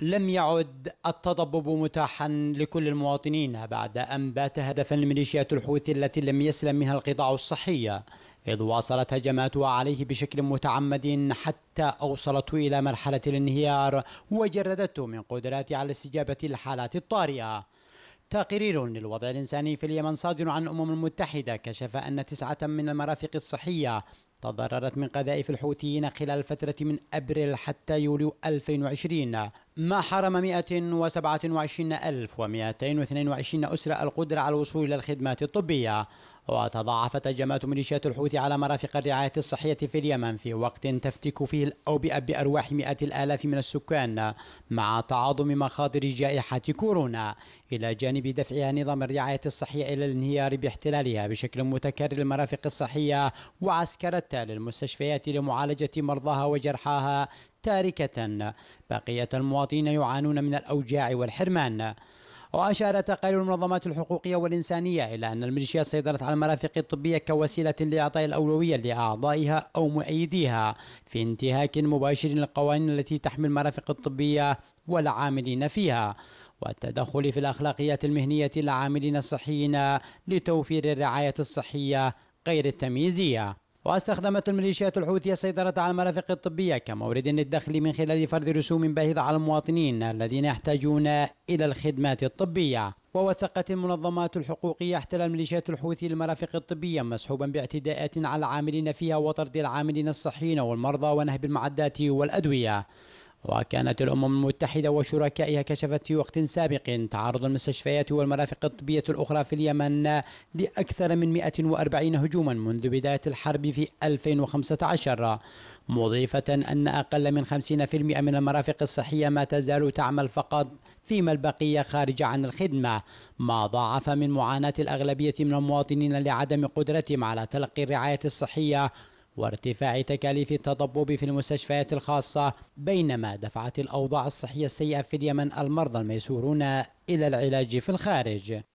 لم يعد التضبب متاحا لكل المواطنين بعد أن بات هدفا لميليشيات الحوثي التي لم يسلم منها القطاع الصحي إذ واصلت هجماتها عليه بشكل متعمد حتى أوصلته إلى مرحلة الانهيار وجردته من قدراته على استجابة الحالات الطارئة تقرير للوضع الإنساني في اليمن صادر عن الأمم المتحدة كشف أن تسعة من المرافق الصحية تضررت من قذائف الحوثيين خلال الفترة من أبريل حتى يوليو 2020 ما حرم 127222 أسرة القدرة على الوصول إلى الخدمات الطبية وتضاعفت هجمات ميليشيات الحوثي على مرافق الرعاية الصحية في اليمن في وقت تفتك فيه الأوبئة بأرواح مئات الآلاف من السكان مع تعاظم مخاطر جائحة كورونا إلى جانب دفعها نظام الرعاية الصحية إلى الانهيار باحتلالها بشكل متكرر المرافق الصحية وعسكرتها للمستشفيات لمعالجة مرضاها وجرحاها تاركة بقية المواطنين يعانون من الأوجاع والحرمان وأشار تقارير المنظمات الحقوقية والإنسانية إلى أن الميليشيا سيطرت على المرافق الطبية كوسيلة لإعطاء الأولوية لأعضائها أو مؤيديها في انتهاك مباشر للقوانين التي تحمي المرافق الطبية والعاملين فيها والتدخل في الأخلاقيات المهنية للعاملين الصحيين لتوفير الرعاية الصحية غير التمييزية واستخدمت الميليشيات الحوثية السيطرة على المرافق الطبية كمورد للدخل من خلال فرض رسوم باهظة على المواطنين الذين يحتاجون إلى الخدمات الطبية ووثقت المنظمات الحقوقية احتلال ميليشيات الحوثي المرافق الطبية مسحوبا باعتداءات على العاملين فيها وطرد العاملين الصحيين والمرضى ونهب المعدات والأدوية وكانت الأمم المتحدة وشركائها كشفت في وقت سابق تعرض المستشفيات والمرافق الطبية الأخرى في اليمن لأكثر من 140 هجوما منذ بداية الحرب في 2015 مضيفة أن أقل من 50% من المرافق الصحية ما تزال تعمل فقط فيما البقية خارج عن الخدمة ما ضاعف من معاناة الأغلبية من المواطنين لعدم قدرتهم على تلقي الرعاية الصحية وارتفاع تكاليف التطبب في المستشفيات الخاصة بينما دفعت الأوضاع الصحية السيئة في اليمن المرضى الميسورون إلى العلاج في الخارج